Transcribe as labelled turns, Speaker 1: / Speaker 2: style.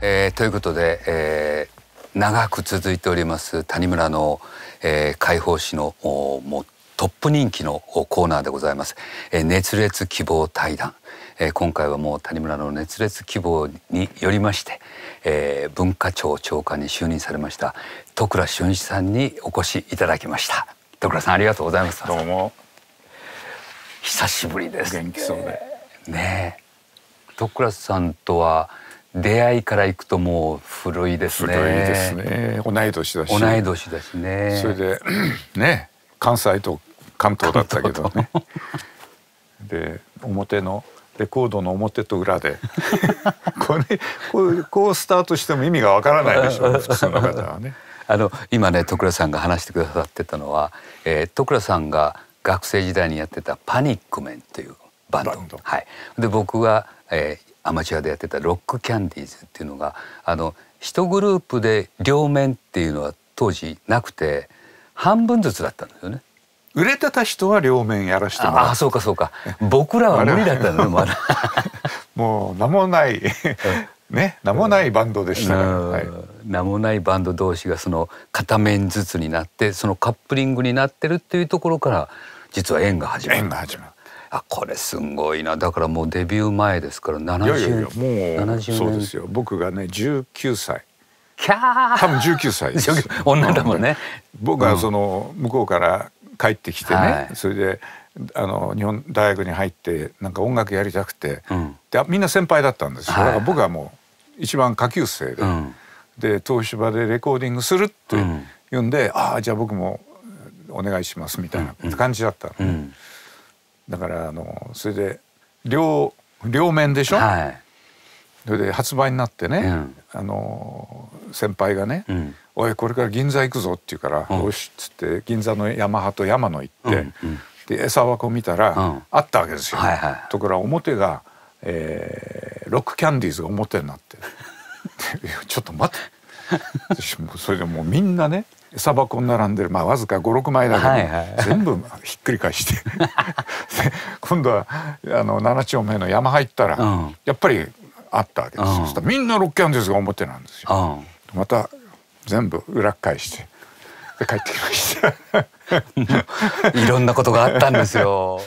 Speaker 1: えー、ということで、えー、長く続いております谷村の、えー、解放誌のもうトップ人気のコーナーでございます。えー、熱烈希望対談、えー、今回はもう谷村の熱烈希望によりまして、えー、文化庁長官に就任されました徳倉俊一さんにお越しいただきました。徳倉さんありがとうございます。どうも久しぶりです。元気そうで。ねえ、徳倉さんとは。出会いからいくともう古いですね。古いですね。同い年だし。同い年だしね。それで
Speaker 2: ね関西と関東だったけどね。で表のレコードの表と裏で これこうこうスタートしても意味がわからないでしょう 普通の方はね。
Speaker 1: あの今ね徳倉さんが話してくださってたのは、えー、徳倉さんが学生時代にやってたパニックメンというバンド。ンドはい、で僕が、えー、アマチュアでやってたロックキャンディーズっていうのがあの一グループで両面っていうのは当時なくて半分ずつだったんですよね。売れてた人は両面やらしてもらうあそうかそうか僕らは無理だったのねまだ もう名もないね名もないバンドでした、ねはい、名もないバンド同士がその片面ずつになってそのカップリングになってるっていうところから実は縁が始まる。あこれすごいなだからもうデビュー前ですから70いやい
Speaker 2: やもうそうですよ僕がね19歳
Speaker 1: キャー多
Speaker 2: 分19歳です 女だもんね僕はその向こうから帰ってきてね、それであの日本大学に入ってなんか音楽やりたくて、うん、でみんな先輩だったんですよ、はい、だから僕はもう一番下級生で、うん、で東芝でレコーディングするって言うんで、うん、ああじゃあ僕もお願いしますみたいな感じだったの、うんだからあのそれで両両面でしょ、はい、それで発売になってね、うん、あの先輩がね、うん、おいこれから銀座行くぞ」って言うから「よ、うん、し」っつって銀座のヤマハと山野行って、で餌箱見たら、あったわけですよ。はいはい、ところが表が、えー、ロックキャンディーズが表になって ちょっと待って それでもうみんなねサバコン並んでる、まあ、わずか56枚だけど、はいはい、全部ひっくり返して 今度はあの7丁目の山入ったら、うん、やっぱりあったわけです、うん、そしたらみんなロッキャンですが表なんですよ、うん、また全部裏返して帰ってきました いろんなことがあったんですよ